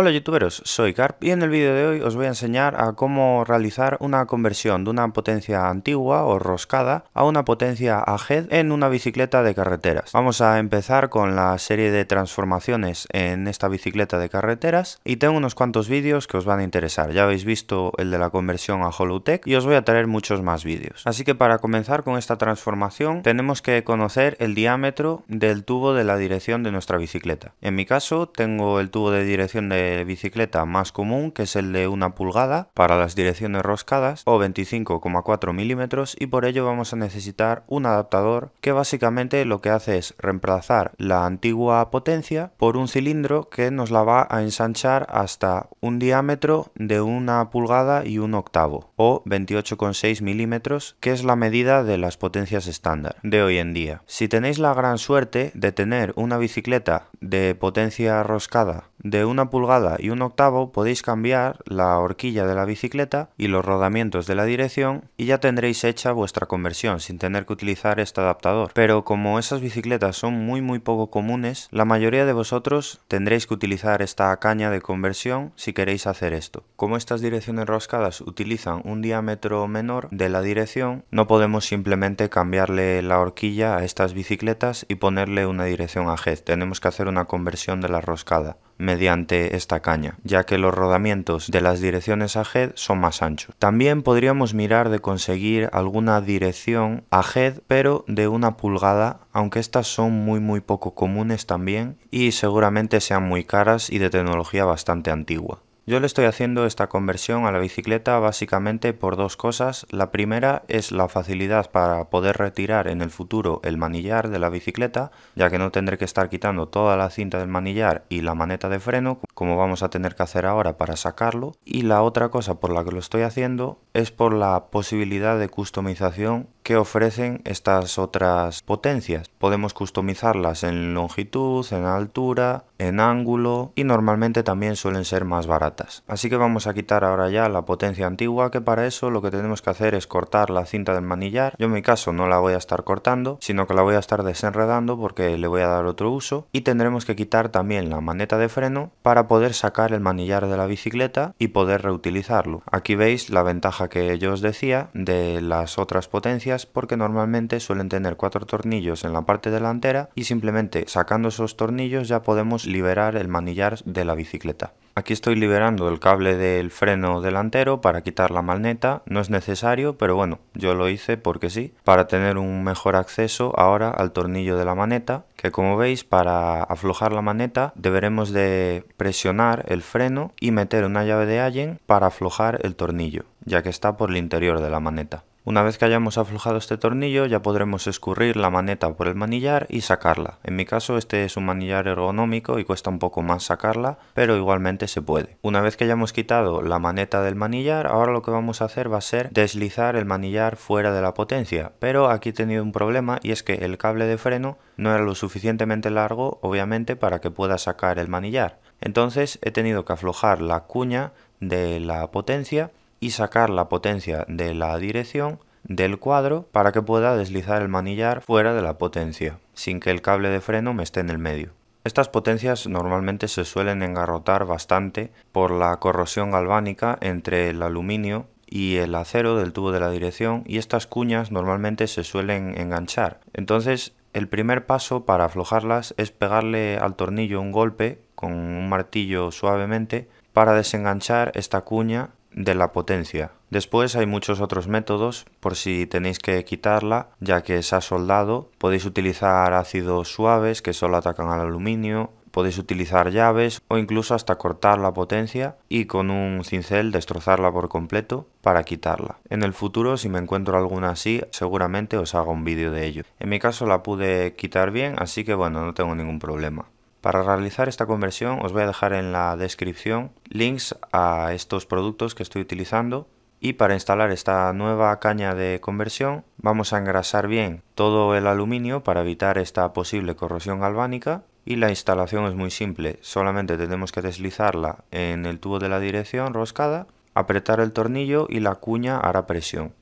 Hola youtuberos, soy Carp y en el vídeo de hoy os voy a enseñar a cómo realizar una conversión de una potencia antigua o roscada a una potencia head en una bicicleta de carreteras. Vamos a empezar con la serie de transformaciones en esta bicicleta de carreteras y tengo unos cuantos vídeos que os van a interesar. Ya habéis visto el de la conversión a Holotech y os voy a traer muchos más vídeos. Así que para comenzar con esta transformación tenemos que conocer el diámetro del tubo de la dirección de nuestra bicicleta. En mi caso tengo el tubo de dirección de bicicleta más común, que es el de una pulgada para las direcciones roscadas o 25,4 milímetros y por ello vamos a necesitar un adaptador que básicamente lo que hace es reemplazar la antigua potencia por un cilindro que nos la va a ensanchar hasta un diámetro de una pulgada y un octavo o 28,6 milímetros que es la medida de las potencias estándar de hoy en día. Si tenéis la gran suerte de tener una bicicleta de potencia roscada de una pulgada y un octavo podéis cambiar la horquilla de la bicicleta y los rodamientos de la dirección y ya tendréis hecha vuestra conversión sin tener que utilizar este adaptador. Pero como esas bicicletas son muy muy poco comunes, la mayoría de vosotros tendréis que utilizar esta caña de conversión si queréis hacer esto. Como estas direcciones roscadas utilizan un diámetro menor de la dirección, no podemos simplemente cambiarle la horquilla a estas bicicletas y ponerle una dirección a head. Tenemos que hacer una conversión de la roscada mediante esta caña, ya que los rodamientos de las direcciones a son más anchos. También podríamos mirar de conseguir alguna dirección a head, pero de una pulgada, aunque estas son muy muy poco comunes también y seguramente sean muy caras y de tecnología bastante antigua. Yo le estoy haciendo esta conversión a la bicicleta básicamente por dos cosas. La primera es la facilidad para poder retirar en el futuro el manillar de la bicicleta, ya que no tendré que estar quitando toda la cinta del manillar y la maneta de freno, como vamos a tener que hacer ahora para sacarlo. Y la otra cosa por la que lo estoy haciendo es por la posibilidad de customización que ofrecen estas otras potencias. Podemos customizarlas en longitud, en altura, en ángulo y normalmente también suelen ser más baratas. Así que vamos a quitar ahora ya la potencia antigua que para eso lo que tenemos que hacer es cortar la cinta del manillar. Yo en mi caso no la voy a estar cortando sino que la voy a estar desenredando porque le voy a dar otro uso y tendremos que quitar también la maneta de freno para poder sacar el manillar de la bicicleta y poder reutilizarlo. Aquí veis la ventaja que yo os decía de las otras potencias porque normalmente suelen tener cuatro tornillos en la parte delantera y simplemente sacando esos tornillos ya podemos liberar el manillar de la bicicleta. Aquí estoy liberando el cable del freno delantero para quitar la malneta, no es necesario, pero bueno, yo lo hice porque sí, para tener un mejor acceso ahora al tornillo de la maneta, que como veis para aflojar la maneta deberemos de presionar el freno y meter una llave de allen para aflojar el tornillo, ya que está por el interior de la maneta. Una vez que hayamos aflojado este tornillo ya podremos escurrir la maneta por el manillar y sacarla. En mi caso este es un manillar ergonómico y cuesta un poco más sacarla, pero igualmente se puede. Una vez que hayamos quitado la maneta del manillar, ahora lo que vamos a hacer va a ser deslizar el manillar fuera de la potencia, pero aquí he tenido un problema y es que el cable de freno no era lo suficientemente largo, obviamente, para que pueda sacar el manillar. Entonces he tenido que aflojar la cuña de la potencia y sacar la potencia de la dirección del cuadro para que pueda deslizar el manillar fuera de la potencia, sin que el cable de freno me esté en el medio. Estas potencias normalmente se suelen engarrotar bastante por la corrosión galvánica entre el aluminio y el acero del tubo de la dirección y estas cuñas normalmente se suelen enganchar. Entonces el primer paso para aflojarlas es pegarle al tornillo un golpe con un martillo suavemente para desenganchar esta cuña de la potencia. Después hay muchos otros métodos por si tenéis que quitarla ya que se ha soldado. Podéis utilizar ácidos suaves que solo atacan al aluminio, podéis utilizar llaves o incluso hasta cortar la potencia y con un cincel destrozarla por completo para quitarla. En el futuro si me encuentro alguna así seguramente os hago un vídeo de ello. En mi caso la pude quitar bien así que bueno no tengo ningún problema. Para realizar esta conversión os voy a dejar en la descripción links a estos productos que estoy utilizando y para instalar esta nueva caña de conversión vamos a engrasar bien todo el aluminio para evitar esta posible corrosión galvánica y la instalación es muy simple, solamente tenemos que deslizarla en el tubo de la dirección roscada, apretar el tornillo y la cuña hará presión.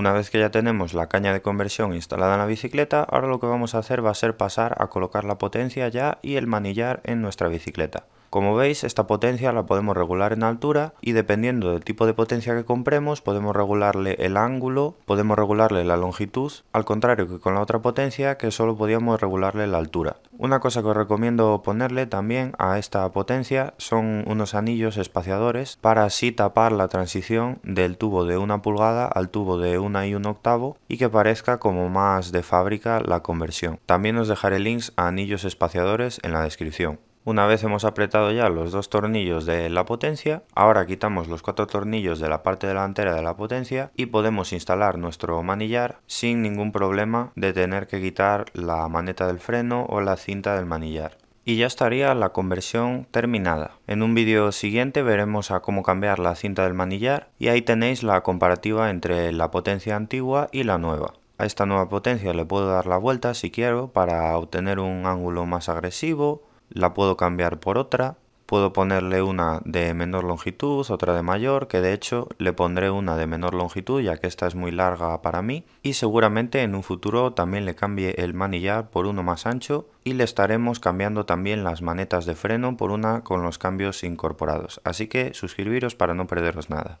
Una vez que ya tenemos la caña de conversión instalada en la bicicleta, ahora lo que vamos a hacer va a ser pasar a colocar la potencia ya y el manillar en nuestra bicicleta. Como veis, esta potencia la podemos regular en altura y dependiendo del tipo de potencia que compremos, podemos regularle el ángulo, podemos regularle la longitud, al contrario que con la otra potencia que solo podíamos regularle la altura. Una cosa que os recomiendo ponerle también a esta potencia son unos anillos espaciadores para así tapar la transición del tubo de una pulgada al tubo de una y un octavo y que parezca como más de fábrica la conversión. También os dejaré links a anillos espaciadores en la descripción. Una vez hemos apretado ya los dos tornillos de la potencia, ahora quitamos los cuatro tornillos de la parte delantera de la potencia y podemos instalar nuestro manillar sin ningún problema de tener que quitar la maneta del freno o la cinta del manillar y ya estaría la conversión terminada. En un vídeo siguiente veremos a cómo cambiar la cinta del manillar y ahí tenéis la comparativa entre la potencia antigua y la nueva. A esta nueva potencia le puedo dar la vuelta si quiero para obtener un ángulo más agresivo la puedo cambiar por otra, puedo ponerle una de menor longitud, otra de mayor, que de hecho le pondré una de menor longitud ya que esta es muy larga para mí y seguramente en un futuro también le cambie el manillar por uno más ancho y le estaremos cambiando también las manetas de freno por una con los cambios incorporados, así que suscribiros para no perderos nada.